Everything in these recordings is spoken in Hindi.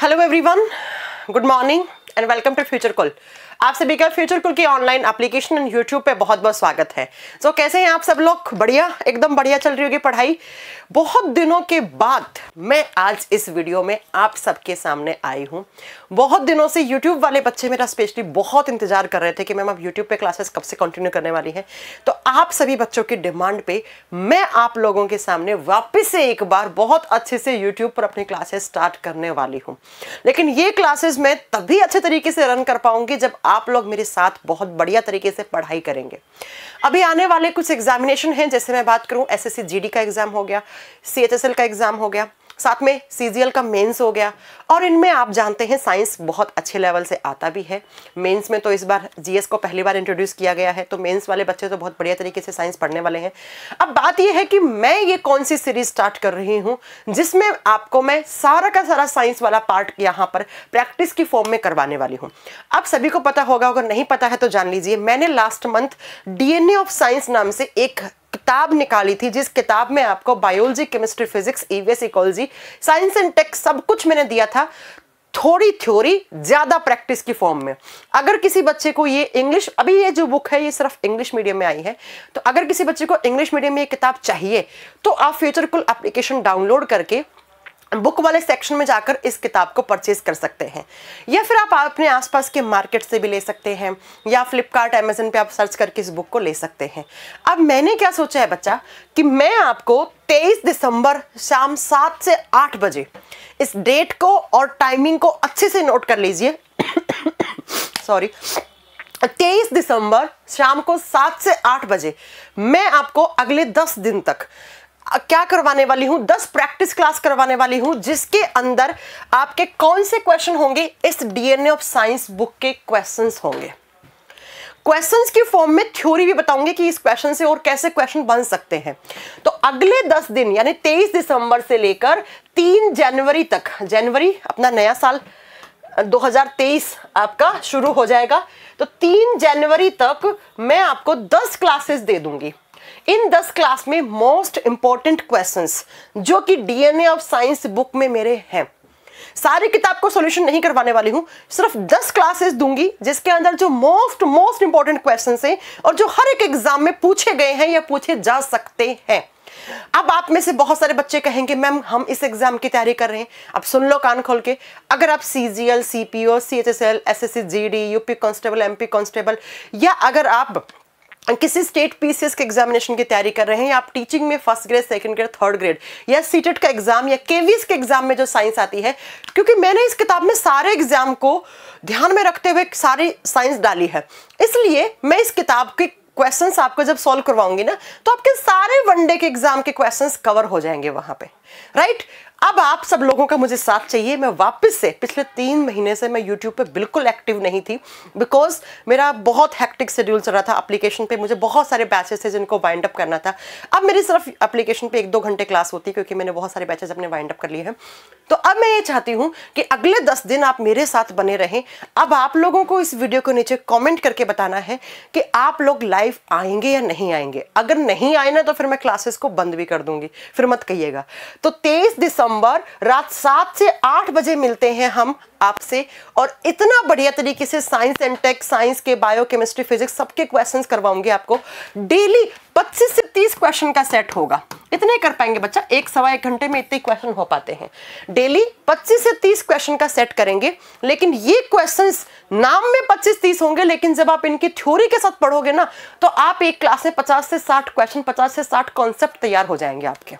Hello everyone, good morning and welcome to Future Call. आप सभी का फ्यूचर कुल की ऑनलाइन एप्लीकेशन एंड यूट्यूब पे बहुत बहुत स्वागत है सो so, कैसे हैं आप सब लोग बढ़िया एकदम बढ़िया चल रही होगी पढ़ाई बहुत दिनों के बाद मैं आज इस वीडियो में आप सबके सामने आई हूँ बहुत दिनों से यूट्यूब वाले बच्चे मेरा स्पेशली बहुत इंतजार कर रहे थे कि मैम आप यूट्यूब पे क्लासेस कब से कंटिन्यू करने वाली हैं तो आप सभी बच्चों की डिमांड पे मैं आप लोगों के सामने वापस से एक बार बहुत अच्छे से यूट्यूब पर अपनी क्लासेस स्टार्ट करने वाली हूँ लेकिन ये क्लासेस मैं तभी अच्छे तरीके से रन कर पाऊंगी जब आप लोग मेरे साथ बहुत बढ़िया तरीके से पढ़ाई करेंगे अभी आने वाले कुछ एग्जामिनेशन हैं जैसे मैं बात करूं एस एस का एग्ज़ाम हो गया सी का एग्ज़ाम हो गया साथ में सीजीएल का मेंस हो गया और इनमें आप जानते हैं साइंस बहुत अच्छे लेवल से आता भी है मेंस में तो इस बार जीएस को पहली बार इंट्रोड्यूस किया गया है तो मेंस वाले बच्चे तो बहुत बढ़िया तरीके से साइंस पढ़ने वाले हैं अब बात यह है कि मैं ये कौन सी सीरीज स्टार्ट कर रही हूँ जिसमें आपको मैं सारा का सारा साइंस वाला पार्ट यहाँ पर प्रैक्टिस की फॉर्म में करवाने वाली हूँ अब सभी को पता होगा अगर नहीं पता है तो जान लीजिए मैंने last month DNA of science नाम से एक किताब निकाली थी जिस किताब में आपको biology chemistry physics EVS ecology science and tech सब कुछ मैंने दिया था थोड़ी थ्योरी ज़्यादा प्रैक्टिस की फॉर्म में अगर किसी बच्चे को ये इंग्लिश अभी ये जो बुक है ये सिर्फ इंग्लिश मीडियम में आई है तो अगर किसी बच्चे को इंग्लिश मीडियम में ये किताब चाहिए तो आप फ्यूचर कुल एप्लीकेशन डाउनलोड करके बुक वाले सेक्शन में जाकर इस किताब को परचेज कर सकते हैं या फिर आप अपने आसपास के मार्केट से भी ले सकते हैं या फ्लिपकार्ट अमेजन पे आप सर्च करके इस बुक को ले सकते हैं अब मैंने क्या सोचा है बच्चा कि मैं आपको 23 दिसंबर शाम सात से आठ बजे इस डेट को और टाइमिंग को अच्छे से नोट कर लीजिए सॉरी तेईस दिसंबर शाम को सात से आठ बजे मैं आपको अगले दस दिन तक क्या करवाने वाली हूं दस प्रैक्टिस क्लास करवाने वाली हूं जिसके अंदर आपके कौन से क्वेश्चन होंगे इस डीएनए ऑफ साइंस बुक के क्वेश्चंस होंगे क्वेश्चंस की फॉर्म में थ्योरी भी बताऊंगी कि इस क्वेश्चन से और कैसे क्वेश्चन बन सकते हैं तो अगले दस दिन यानी तेईस दिसंबर से लेकर तीन जनवरी तक जनवरी अपना नया साल 2023 आपका शुरू हो जाएगा तो तीन जनवरी तक मैं आपको दस क्लासेस दे दूंगी इन दस क्लास में मोस्ट इंपॉर्टेंट क्वेश्चंस जो कि डीएनए ऑफ साइंस बुक में मेरे हैं सारी किताब को सोल्यूशन नहीं करवाने वाली हूं सिर्फ दस क्लासेस दूंगी जिसके अंदर जो मोस्ट मोस्ट इंपॉर्टेंट क्वेश्चन है और जो हर एक एग्जाम में पूछे गए हैं या पूछे जा सकते हैं अब आप में से बहुत सारे बच्चे कहेंगे मैम हम इस एग्जाम की तैयारी कर रहे हैं अब सुन लो कान खोल के अगर आप C G L C P O C H S L S S C G D UP constable MP constable या अगर आप किसी स्टेट पीसीएस के एग्जामिनेशन की तैयारी कर रहे हैं या आप टीचिंग में first grade second grade third grade या सीटेट का एग्जाम या केवीएस के एग्जाम में जो साइंस आती है क्योंकि मैंने इस किताब में सारे एग्जाम को ध्यान में रखते हुए सारी साइंस डाली है इसलिए मैं इस किताब के क्वेश्चंस आपको जब सॉल्व करवाऊंगी ना तो आपके सारे वनडे के एग्जाम के क्वेश्चंस कवर हो जाएंगे वहां पे राइट अब आप सब लोगों का मुझे साथ चाहिए मैं वापस से पिछले तीन महीने से मैं यूट्यूब पे बिल्कुल एक्टिव नहीं थी बिकॉज मेरा बहुत हैक्टिक शेड्यूल चल रहा था अप्लीकेशन पे मुझे बहुत सारे बैचेस थे जिनको वाइंड अप करना था अब मेरी सिर्फ एप्लीकेशन पे एक दो घंटे क्लास होती है क्योंकि मैंने बहुत सारे बैचेस अपने वाइंड अप कर लिए हैं तो अब मैं ये चाहती हूँ कि अगले दस दिन आप मेरे साथ बने रहें अब आप लोगों को इस वीडियो को नीचे कॉमेंट करके बताना है कि आप लोग लाइव आएंगे या नहीं आएंगे अगर नहीं आए ना तो फिर मैं क्लासेस को बंद भी कर दूंगी फिर मत कहिएगा तो तेईस दिसंबर नवंबर रात सात से आठ बजे मिलते हैं हम आपसे और इतना बढ़िया तरीके से साइंस एंड टेक साइंस के बायो केमिस्ट्री फिजिक्स सबके क्वेश्चंस करवाऊंगी आपको डेली पच्चीस से तीस क्वेश्चन का सेट होगा इतने कर पाएंगे बच्चा एक सवा एक घंटे में इतने क्वेश्चन हो पाते हैं डेली पच्चीस से तीस क्वेश्चन का सेट करेंगे लेकिन ये क्वेश्चन नाम में पच्चीस तीस होंगे लेकिन जब आप इनकी थ्योरी के साथ पढ़ोगे ना तो आप एक क्लास में पचास से साठ क्वेश्चन पचास से साठ कॉन्सेप्ट तैयार हो जाएंगे आपके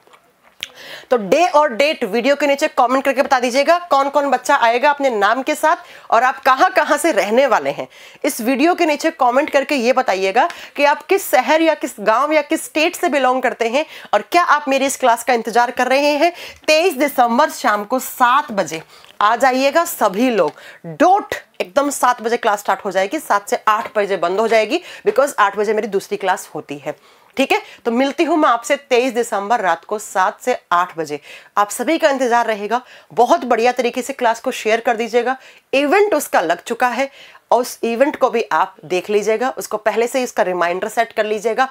तो डे और डेट वीडियो के नीचे कमेंट करके बता दीजिएगा कौन कौन बच्चा आएगा अपने नाम के साथ और आप कहां कहां से रहने वाले हैं इस वीडियो के नीचे कमेंट करके ये बताइएगा कि आप किस शहर या किस गांव या किस स्टेट से बिलोंग करते हैं और क्या आप मेरी इस क्लास का इंतजार कर रहे हैं तेईस दिसंबर शाम को सात बजे आ जाइएगा सभी लोग डोट एकदम सात बजे क्लास स्टार्ट हो जाएगी सात से आठ बजे बंद हो जाएगी बिकॉज आठ बजे मेरी दूसरी क्लास होती है ठीक है तो मिलती हूं मैं आपसे 23 दिसंबर रात को सात से आठ बजे आप सभी का इंतजार रहेगा बहुत बढ़िया तरीके से क्लास को शेयर कर दीजिएगा इवेंट उसका लग चुका है और उस इवेंट को भी आप देख लीजिएगा उसको पहले से ही उसका रिमाइंडर सेट कर लीजिएगा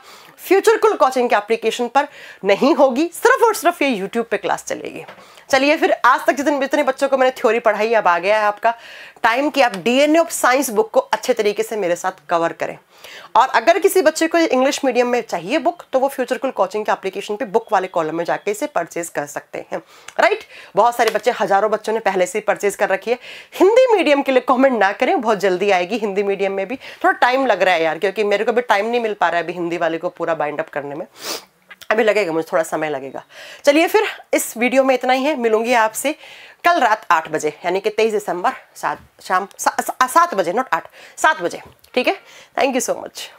फ्यूचर कुल कोचिंग के एप्लीकेशन पर नहीं होगी सिर्फ और सिर्फ ये यूट्यूब पे क्लास चलेगी चलिए फिर आज तक जितने जितने बच्चों को मैंने थ्योरी पढ़ाई अब आ गया है आपका टाइम कि आप डीएनए ऑफ साइंस बुक को अच्छे तरीके से मेरे साथ कवर करें और अगर किसी बच्चे को इंग्लिश मीडियम में चाहिए बुक तो वो फ्यूचर कुल कोचिंग के एप्लीकेशन पे बुक वाले कॉलम में जाके इसे परचेज कर सकते हैं राइट बहुत सारे बच्चे हजारों बच्चों ने पहले से ही परचेज कर रखी है हिंदी मीडियम के लिए कॉमेंट ना करें बहुत जल्दी आएगी हिंदी मीडियम में भी थोड़ा टाइम लग रहा है यार क्योंकि मेरे को भी टाइम नहीं मिल पा रहा है अभी हिंदी वाले को पूरा बाइंड अप करने में अभी लगेगा मुझे थोड़ा समय लगेगा चलिए फिर इस वीडियो में इतना ही है मिलूंगी आपसे कल रात आठ बजे यानी कि तेईस दिसंबर सात शाम सात बजे नॉट आठ सात बजे ठीक है थैंक यू सो मच